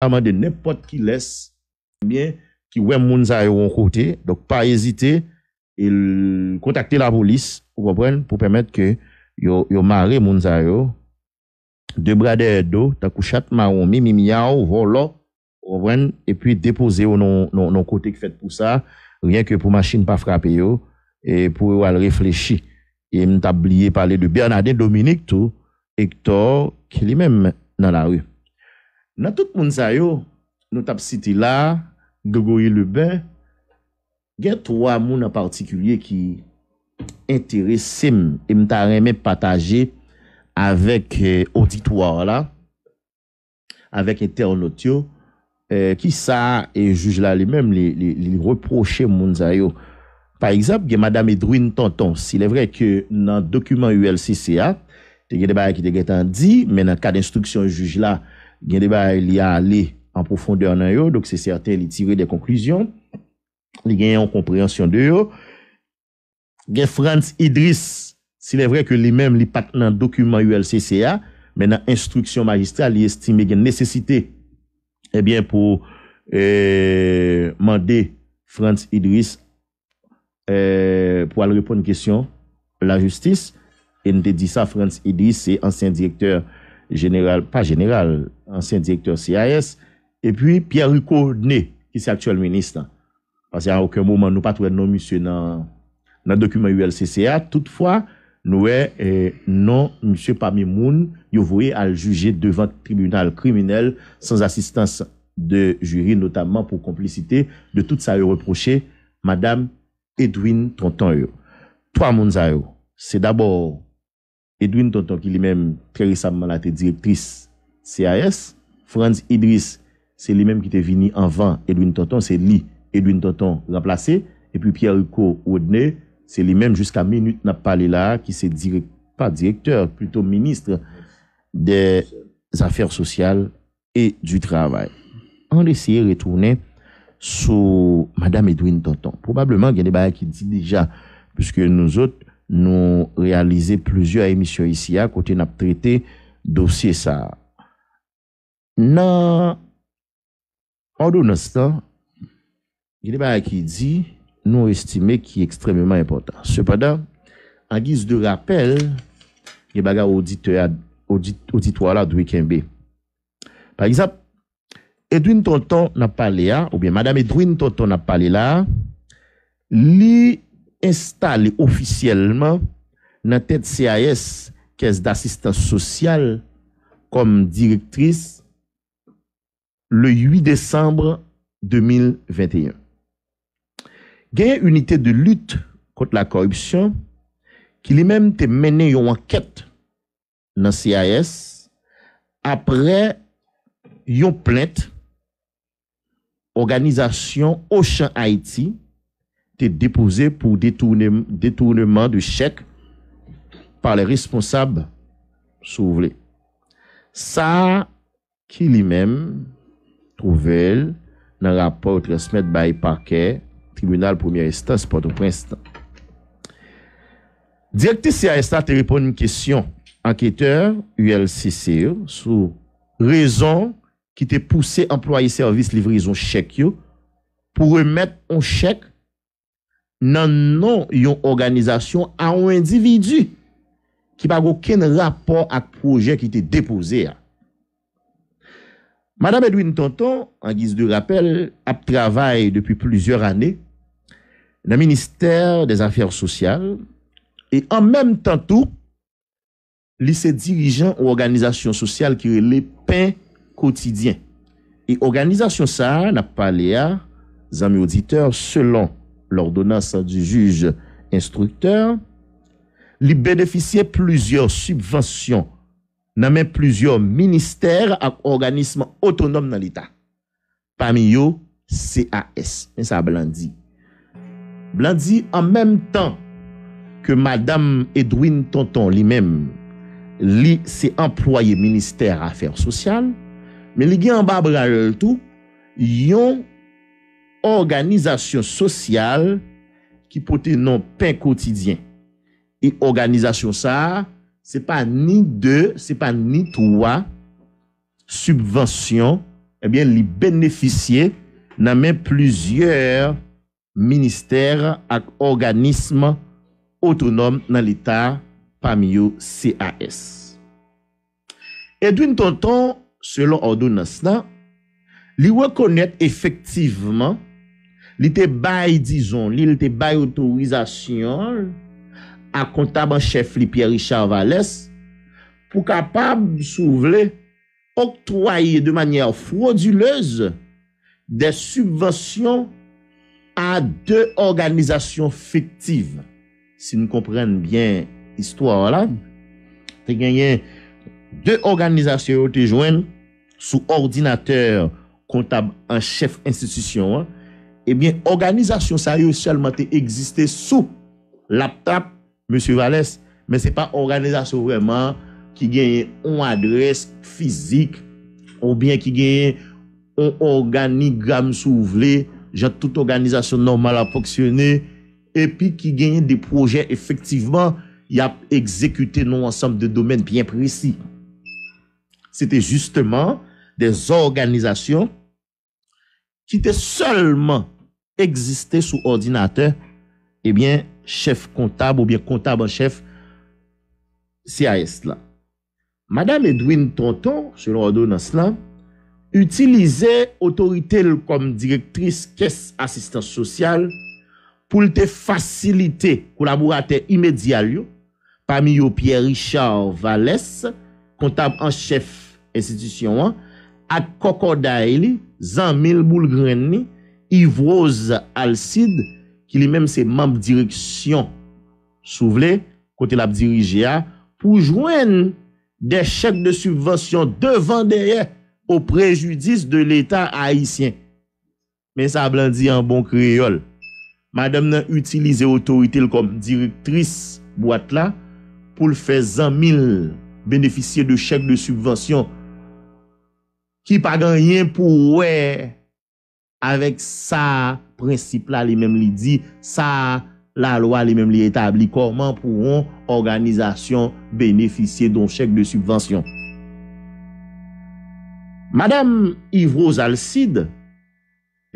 amant de n'importe qui laisse, bien, qui ouais moun sa côté. Donc, pas hésiter et contacter la police, vous pour permettre que yo, yo marre moun sa De brader d'eau, ta couchat maron mimi miao, volo, vous et puis déposer au non, non, côté qui fait pour ça, rien que pour machine pas frapper yo, et pour réfléchir. Et oublié parler de Bernardin Dominique tout, Hector, qui lui-même dans la rue. nan tout moun zayou, nou tap siti la, gwe goye lè bè, gen tro a moun an partikulye ki enteresim, im e tarèmè pataje, avèk oditwar eh, la, avèk internotyo, eh, ki sa, e juj la li mèm, li reproche moun zayou. Par exemple, gen madame Edwin Tonton, si lè vre ke nan dokumen ULCCA, te gen debare ki te gen tan di, men nan kad instruksyon juj la, gen deba li a ale en profondeur nan yo, dok se certain li tire de konklusyon, li gen yon komprehensyon de yo. Gen Frantz Idris, si le vre ke li men li pat nan dokumen ULCCA, men nan instruksyon magistral, li estime gen nesesite, ebyen eh pou euh, mande Frantz Idris euh, pou al repon kesyon la justis, en de di sa Frantz Idris se ansen direktor genelal, pa genelal, ansen direktor CIS, epi Pierre-Ruco Dnei, ki se aktuel ministan. Pase a oken mouman nou patwè non misye nan dokumen ULCCA, toutfwa nouè non misye pa mi moun yo voye al juje devan tribunal kriminel sans asistans de juri, notamman pou komplicite de tout sa yo reproche, Madame Edwin Trontan yo. Toa moun za yo, se dabor, Edwin Tonton qui lui-même, très récemment, a été directrice CAS, Franz Idris lui-même qui qui venu en avant. Edwin Tonton, c'est lui. Edwin Tonton remplacé. Et puis Pierre Rico Odne, c'est lui-même, jusqu'à minute na pas là, qui se direct pas directeur, plutôt ministre des affaires sociales et du travail. On essayer de retourner sur Madame Edwin Tonton. Probablement a des baye qui disent déjà, puisque nous autres, nou realize plouzyou a emisyon isi ya kote nap trete dosye sa. Nan, an dou nesta, geni baga ki di, nou estime ki ekstrememan important. Se padan, an giz de rapel, geni baga odit wala dwe kenbe. Par isap, Edwin Tonton nap pale ya, ou bien Madame Edwin Tonton nap pale la, li installe ofisyelman nan tèd CIS kes d'assistan sosyal kom direktris le 8 désembre 2021. Gèye unitè de lüt kote la korupsyon ki li mèm te mène yon anket nan CIS apre yon plèt Organizasyon Ocean Haiti te depose pou detournement de chèk par le responsable souvlé. Sa ki li mèm trouvel nan raport le smèd Baye Parquet, tribunal premier instant, sport ou preinstant. Direkte C.A.E.S.T.A. te reponne mèm kèsyon ankyeteur U.L.C.C.O. sou rezon ki te pousse employé servis livrizon chèk yo pou remèm un chèk nan nan yon organizasyon an ou individu ki bag oken rapor ak proje ki te depoze a. Madame Edwin Tonton an giz de rappel ap travay depi plizior ane nan Ministèr des Affers Sosial, e an menm tantou li se dirijan ou organizasyon sosial ki re le pen koutidien. E organizasyon sa nap pale a zami auditeur selon l'ordonnans a di juj instrukteur, li beneficie plouzyor subvensyon nan men plouzyor ministèr ak organisme otonom nan l'ita. Pam yo, CAS. Men sa Blandi. Blandi, an menm tan ke Madame Edwin Tonton li menm, li se employe ministèr afer sosyal, men li gen an babre al tout, yon Organizasyon sosyal ki pote nan pen kotidyen. E organizasyon sa, se pa ni 2, se pa ni 3 subwansyon, ebyen eh li benefisye nan men plizye minister ak organizm otonom nan lita pamiyo CAS. Edwin Tonton, selon Ordo Nasna, li wakonet efektivman Li te bay, dijon, li te bay otorizasyon a kontab an chef li Pierre Richard Vallès pou kapab sou vle oktwaye de manyer fwodulez de subvasyon a de organizasyon fiktiv. Si nou komprenn byen histwa wala, te genyen de organizasyon yo te jwen sou ordinateur kontab an chef institisyon wala. Ebyen, organizasyon sa yo selmante egziste sou laptop, monsi Valès, men se pa organizasyon vreman ki genye ou adres fizik, ou bien ki genye ou organigram sou vle, jan tout organizasyon nan mal apoksione, epi ki genye de proje efektiveman ya ekzekute nou ansam de domen bien presi. Sete justeman de zorganizasyon ki te selman Existe sou ordinateur ebyen eh chèf kontab ou byen kontab an chèf C.A.S. la. Madame Edwine Tonton, chèlou adou nan slan, Utilize otorite lou kom direktris kès assistans sosyal, Poul te fasilite kolaborate imedial yo, Pamiyo Pierre Richard Valès, kontab an chèf institisyon an, At Kokoda Eli, zan mil boul grenni, Yvroze Alcide, ki li menm se memb direksyon souvle, kote la dirije a, pou jwen de chèk de subvensyon devan deye o prejudis de l'Etat Haitien. Men sa ablandi an bon kriol. Madame nan utilize otorite l kom direktris boat la pou l fè zan mil beneficye de chèk de subvensyon ki pa ganyen pou wè. avèk sa prinsip la li mèm li di, sa la loa li mèm li etabli, korman pouwon organizasyon beneficye don chèk de subvensyon. Madame Yvros Alcide,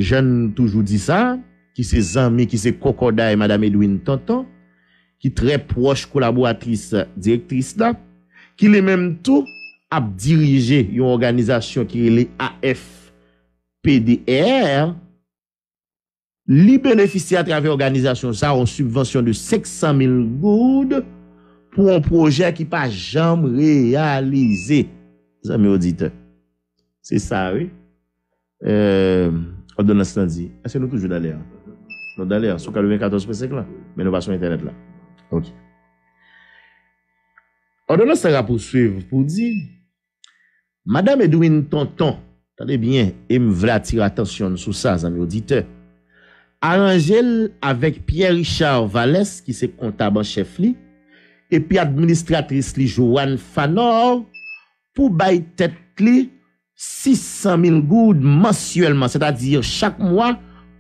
jen toujou di sa, ki se zami, ki se kokoda e Madame Edwin Tonton, ki tre proche kolaboratris direktris la, ki li mèm tou ap dirije yon organizasyon ki li AF PDR, li beneficia travè organizasyon sa, ou subvensyon de 600 000 goud, pou ou proje ki pa jam reyalize. Zame audite. Se sa, oui. O donan se lan di. Asen nou toujou dalè. Sou kalou 24 presèk la. Menovasyon internet la. Ok. O donan se la poussive pou di, madame Edwin Tonton Tade byen, e m vla atir atensyon sou sa zami audite. Arangel avèk Pierre Richard Vallès ki se konta ban chèf li, epi administratris li Joanne Fanor pou bay tèt li 600.000 goud mensyèlman, sè ta dire chak mwa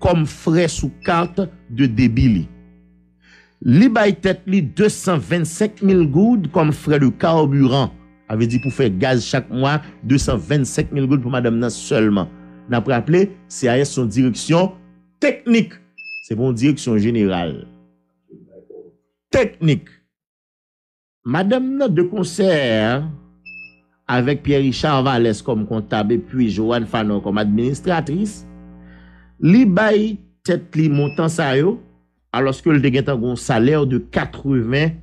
kom fre sou kart de debili. Li bay tèt li 227.000 goud kom fre de karoburant. Avè di pou fè gaz chak mwa, 225 mil goud pou madame nan selman. Nan prè ap lè, si a yè son direksyon teknik. Se bon direksyon jeneral. Teknik. Madame nan de konser, avèk Pierre-Richard Valès kom kontabè, pi Joanne Fanon kom administratris, li bayi tèt li montan sayo, alòske l degetan goun salèr de 81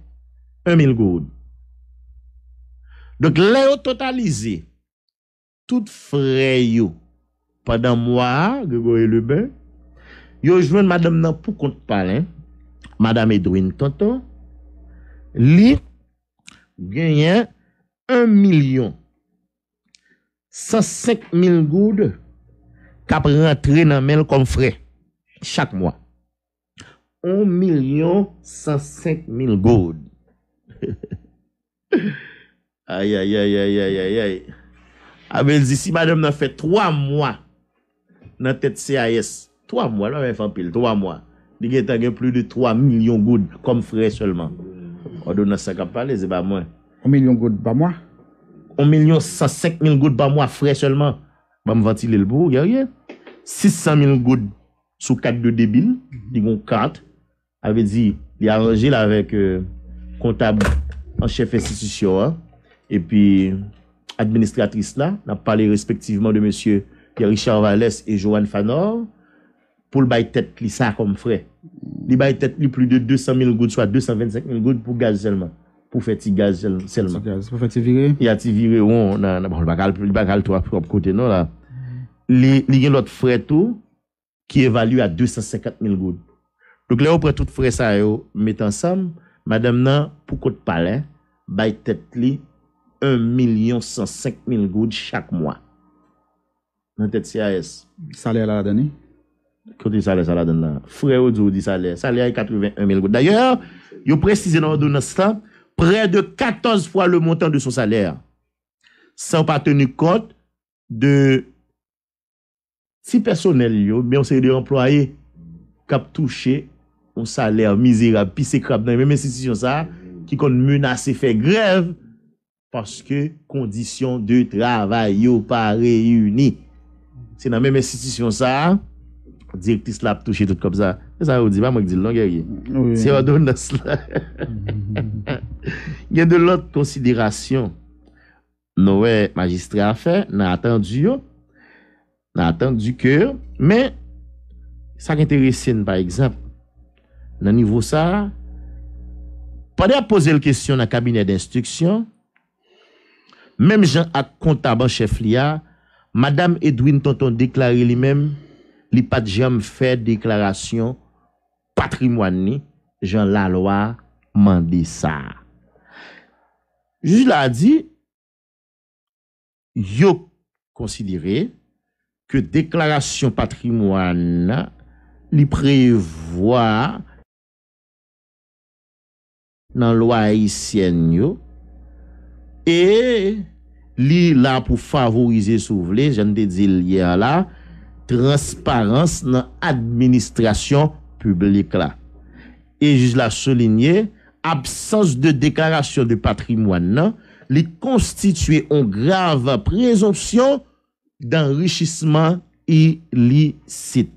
mil goud. Donc, là, totalisé tout frais pendant moi, Grégory Lebin, yo joint madame nan pour compte palin, hein. madame Edwin Tonton, li gagne 1 million 105 000 goudes kap rentre nan mel comme frais chaque mois. 1 million 105 000 goudes. Aye aye aye aye aye aye aye. Awe di si madame nan fè 3 mwa nan tèt CIS. 3 mwa la mè fè anpil, 3 mwa. Di gen tè gen plou de 3 milyon goud kom frey seulement. O oh, don nan sè kap pale, zè ba mwen. 1 milyon goud ba mwa? 1 milyon 105 mil goud ba mwa frey seulement. Ma mwen ventile le bou gè rè. 600 mil goud sou kat de débil. Di gon kat. Awe di, di arrangé la avèk kontab euh, an chef sissi sio a. et puis administratrice là, n'a parlé respectivement de monsieur Pierre-Richard Vallès et Joanne Fanor, pour le bail tête li ça comme frais. Li bail tête li plus de 200 000 gouttes, soit 225 000 gouttes pour gaz seulement. Pour faire ti gaz seulement. Pour faire ti virer? Il y a ti virer, on n'a pas le bagal toi propre côté non là. Li gen l'autre frais tout, qui évalue à 250 000 gouttes. Donc là, on prend tout frais ça yo, met ensemble, madame nan, pour te palais, bail tête li, 1,105,000 goud chak mwa. Nan tèt C.A.S. Salè la la dani? Kote salè, salè la dani la. Frè ou djou di salè. Salè ay 81,000 goud. D'ayèr, yo prezise nan Donostan, prè de 14 fwa le montan de son salè. San pa tenu kont de... Si personel yo, biyon se de yon employé kap touche yon salè mizérabe, pis se krap nan yon mè menstisyon sa, ki kon münase fè grev, Paske kondisyon de travay yo pa reyuni. Se nan mè mè sitisyon sa, direk ti slap touche tout kop sa, sa ou di ba mè ki di lòn gè gè. Se yo don nan sla. Gè de lot konsidirasyon, nou wè e magistre a fè, nan atan di yo, nan atan di kè, mè sa kè interésine par ekzamp, nan nivou sa, pa de a pose l kèsyon nan kabinet d'instruksyon, Même Jean a comptable chef l'IA, Madame Edwin Tonton déclaré lui-même, li pas jamais fait déclaration patrimoine Jean la loi dit ça. Juge l'a dit, yo considéré que déclaration patrimoine li prévoit dans la loi haïtienne E li la pou favorize sou vle, jen de di li a la, transparans nan administrasyon publik la. E juj la solinye, absans de deklarasyon de patrimwan nan, li konstituye an grave prezoption dan richisman ilisit.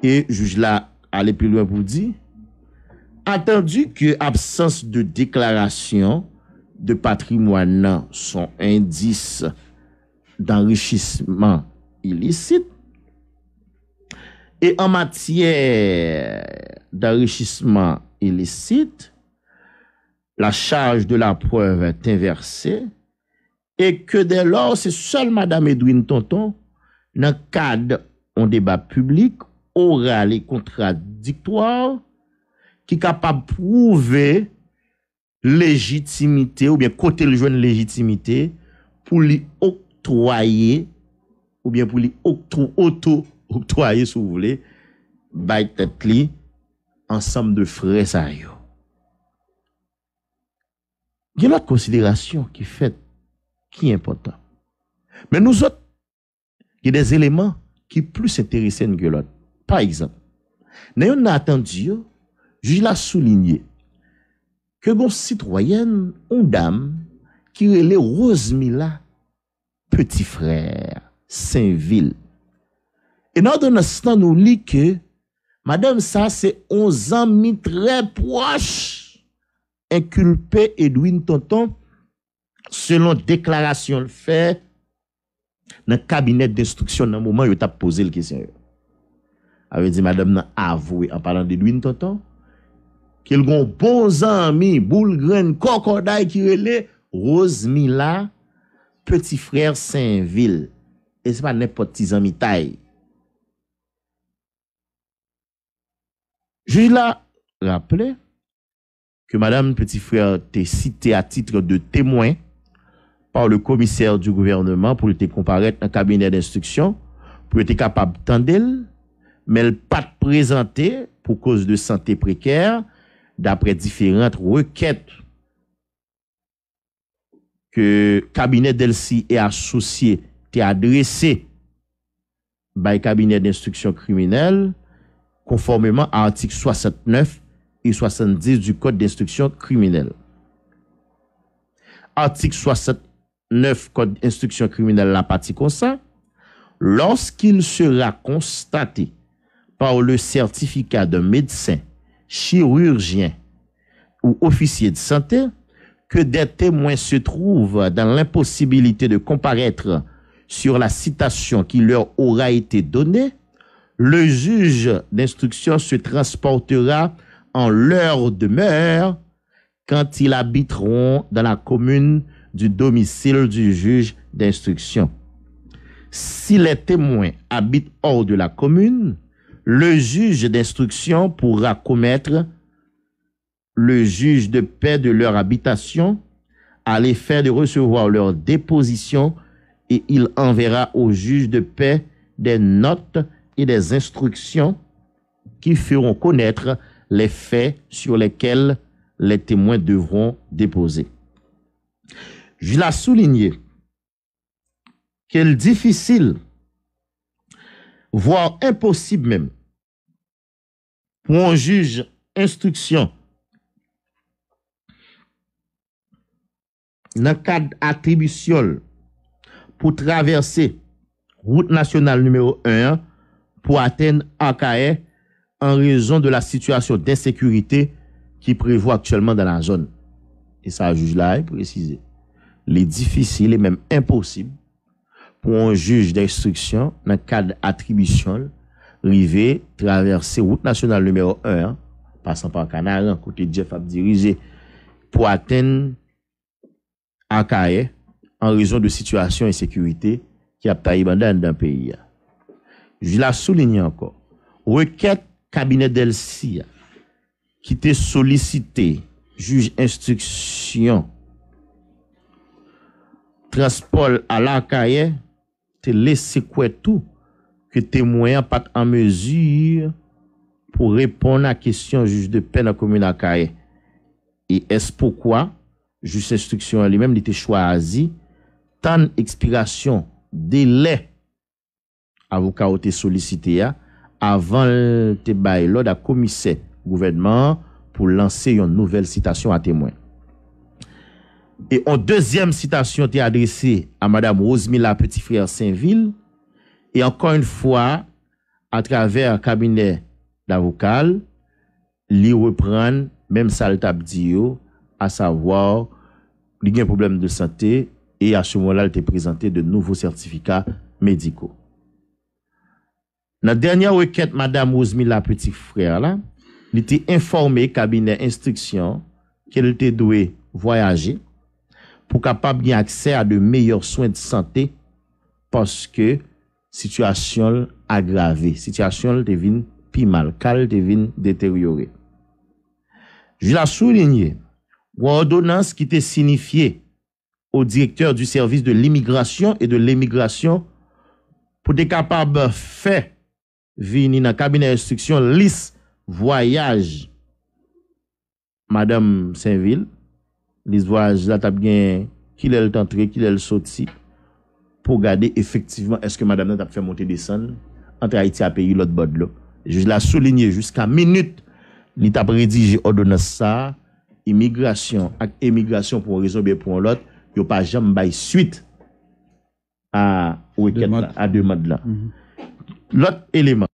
E juj la ale pi lwen pou di... attendu ke absens de deklarasyon de patrimwana son indis d'enrichisman ilisite e an matye d'enrichisman ilisite la chaj de la preuve t'inverse e ke delor se sol Madame Edwin Tonton nan kad an debat publik oral e kontradiktoir ki kapap pouve legitimite, ou bien kote le jwen legitimite, pou li oktwaye, ou bien pou li oktou, oto oktwaye, sou voule, bay tetli, ansam de fre sa yo. Gye lot konsiderasyon ki fet ki impotant. Men nou zot, yon des eleman ki plus eterisen gye lot. Par exemple, nan yon natan diyo, Jil a soulinye ke gon sitroyen un dam ki re le rozmi la peti frèr Saint-Ville. E nan don anstant nou li ke madame sa se onzan mi tre proche en kulpe Edwin Tonton selon deklarasyon fè nan kabinet destruksyon nan mouman yo ta pose l kese yon. Ave di madame nan avoui an parlant d'Edwin Tonton kel gon bon zanmi, boul gren, kokoday kirele, rozmi la, peti frèr sen vil, e se pa ne poti zanmi tay. Je la rappele ke madame peti frèr te site a titre de temoy par le komiser du gouvernement pou ete komparet nan kabinet d'instruksyon pou ete kapab tendel mel pat prezante pou koz de sante prekèr d'après différentes requêtes que cabinet d'Elsi est associé et adressé par cabinet d'instruction criminelle conformément à l'article 69 et 70 du Code d'instruction criminelle. Article 69 Code d'instruction criminelle la partie comme Lorsqu'il sera constaté par le certificat d'un médecin chirurgien ou officier de santé, que des témoins se trouvent dans l'impossibilité de comparaître sur la citation qui leur aura été donnée, le juge d'instruction se transportera en leur demeure quand ils habiteront dans la commune du domicile du juge d'instruction. Si les témoins habitent hors de la commune, le juge d'instruction pourra commettre le juge de paix de leur habitation à l'effet de recevoir leur déposition et il enverra au juge de paix des notes et des instructions qui feront connaître les faits sur lesquels les témoins devront déposer. Je l'ai souligné. Quel difficile, voire impossible même, pou an juj instruksyon nan kad atribisyol pou traverse route nasyonal numero 1 pou aten AKR an rezon de la situasyon de sekurite ki prevou aktuellement dan la zon. E sa juj la e prezise. Le difisil e menm imposib pou an juj d'instruksyon nan kad atribisyol rive, traverse route nationale numero 1, pasan pa an kanal, an kote Jeff Abdirize, pou aten an kae, an rezon de situasyon en sekurite, ki ap ta ibandan dan peyi. Jou la souline anko, reket kabine del si, ki te solisite, juj instriksyon, traspol al an kae, te lesi kwe tou, te mwen pat an mezur pou repon an kesyon juj de pen an komi nan kare. E es poukwa juj se instruksyon li menm li te chwazi tan ekspirasyon de le avokat ou te solisite ya avan te baye lor da komise gouverdman pou lanse yon nouvel sitasyon an te mwen. E an dezyem sitasyon te adrese a madame Rosemilla Petifreer Saint-Ville E ankon yon fwa, a traver kabine da vokal, li repran, menm sa l tap diyo, a sa vwa, li gen problem de sante, e a sou mwen la li te prezante de nouvo sertifika mediko. Nan dernyan weket, madame Ousmi, la peti frer la, li te informe kabine instriksyon ke li te dwe voyaje pou kapab gen akse a de meyor swen di sante paske Sityasyon l agrave, sityasyon l te vin pi mal, kal te vin deteriore. J la souline, w an odonans ki te sinifye o direkter du servis de l imigrasyon e de l imigrasyon pou de kapab fe vin in a kabine instruksyon lis voyaj. Madame Saint-Ville, lis voyaj la tab gen kil el tantre, kil el soti. pou gade efektiveman eske madame nan tap fè montè desan, an tra iti apè yi lot bod lò. Je la souline yi jusqu'a minute, ni tap redige yi odonè sa, imigrasyon ak imigrasyon pou an rezon bè pou an lot, yo pa jèm bay suite, a wèkèd la, a dè mod la. Lot eleman.